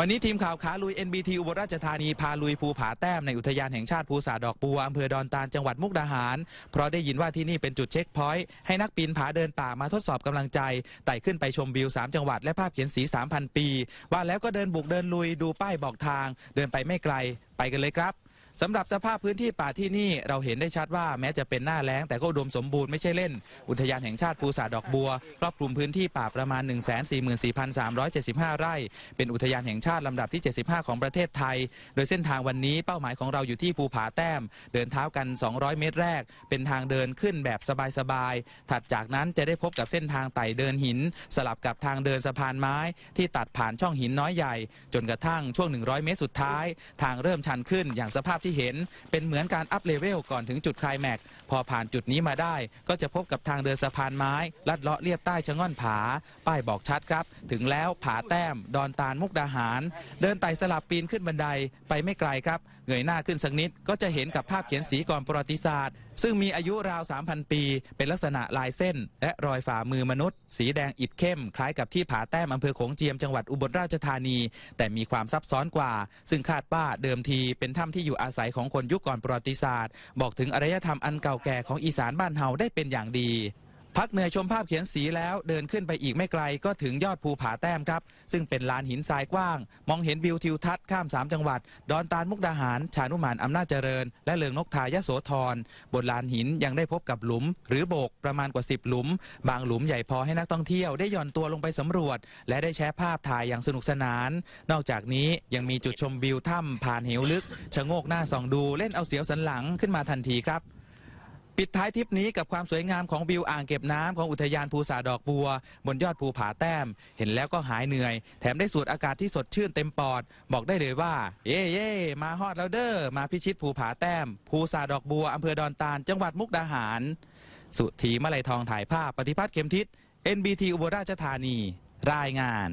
วันนี้ทีมข่าวขาลุย NBT อุบลราชธานี พาลุยภูผาแต้มในอุทยานแห่งชาติ ภูสาดอกบัว อำเภอดอนตาล จังหวัดมุกดาหาร เพราะได้ยินว่าที่นี่เป็นจุดเช็คพอยต์ให้นักปีนผาเดินป่ามาทดสอบกำลังใจไต่ขึ้นไปชมวิว 3 จังหวัดและภาพเขียนสี 3,000 ปี ว่าแล้วก็เดินบุกเดินลุยดูป้ายบอกทาง เดินไปไม่ไกล ไปกันเลยครับสำหรับสภาพพื้นที่ป่าที่นี่เราเห็นได้ชัดว่าแม้จะเป็นหน้าแล้งแต่ก็ดมสมบูรณ์ไม่ใช่เล่น อุทยานแห่งชาติภูสาดอกบัวครอบคลุมพื้นที่ป่าประมาณ 144,375 ไร่ เป็นอุทยานแห่งชาติลำดับที่ 75 ของประเทศไทย โดยเส้นทางวันนี้เป้าหมายของเราอยู่ที่ภูผาแต้ม เดินเท้ากัน 200 เมตรแรก เป็นทางเดินขึ้นแบบสบายๆถัดจากนั้นจะได้พบกับเส้นทางไต่เดินหินสลับกับทางเดินสะพานไม้ที่ตัดผ่านช่องหินน้อยใหญ่ จนกระทั่งช่วง 100 เมตรสุดท้าย ทางเริ่มชันขึ้นอย่างสภาพที่เห็นเป็นเหมือนการอัพเลเวลก่อนถึงจุดคลายแม็กพอผ่านจุดนี้มาได้ ก็จะพบกับทางเดินสะพานไม้ลัดเลาะเรียบใต้ชะง่อนผา ป้ายบอกชัดครับ ถึงแล้วผาแต้มดอนตาลมุกดาหาร เดินไต่สลับปีนขึ้นบันไดไปไม่ไกลครับเงยหน้าขึ้นสักนิดก็จะเห็นกับภาพเขียนสีก่อนประวัติศาสตร์ ซึ่งมีอายุราว3,000ปี เป็นลักษณะลายเส้น และรอยฝ่ามือมนุษย์ สีแดงอิดเข้มคล้ายกับที่ผาแต้มอำเภอโขงเจียมจังหวัดอุบลราชธานี แต่มีความซับซ้อนกว่า ซึ่งคาดว่าเดิมทีเป็นถ้ำที่อยู่อาศัยสัยของคนยุคก่อนประวัติศาสตร์ บอกถึงอารยธรรมอันเก่าแก่ของอีสานบ้านเฮาได้เป็นอย่างดีพักเหนื่อยชมภาพเขียนสีแล้วเดินขึ้นไปอีกไม่ไกลก็ถึงยอดภูผาแต้มครับ ซึ่งเป็นลานหินทรายกว้าง มองเห็นวิวทิวทัศน์ข้าม 3 จังหวัด ดอนตาลมุกดาหาร ชานุมานอำนาจเจริญ และเลืองนกทายโสธรบนลานหินยังได้พบกับหลุมหรือโบกประมาณกว่า10หลุม บางหลุมใหญ่พอให้นักท่องเที่ยวได้ย่อนตัวลงไปสำรวจ และได้แชร์ภาพถ่ายอย่างสนุกสนาน นอกจากนี้ยังมีจุดชมวิวถ้ำผ่านเหวลึกชะโงกหน้าส่องดูเล่นเอาเสียวสันหลังขึ้นมาทันทีครับปิดท้ายทริปนี้กับความสวยงามของวิวอ่างเก็บน้ำของอุทยานภูสาดอกบัว บนยอดภูผาแต้ม เห็นแล้วก็หายเหนื่อย แถมได้สูดอากาศที่สดชื่นเต็มปอด บอกได้เลยว่า เย่เย่มาฮอดแล้วเด้อมาพิชิตภูผาแต้ม ภูสาดอกบัวอำเภอดอนตาล จังหวัดมุกดาหาร สุธีมะไลทองถ่ายภาพปฏิพัฒน์เข็มทิศ NBT อุบลราชธานี รายงาน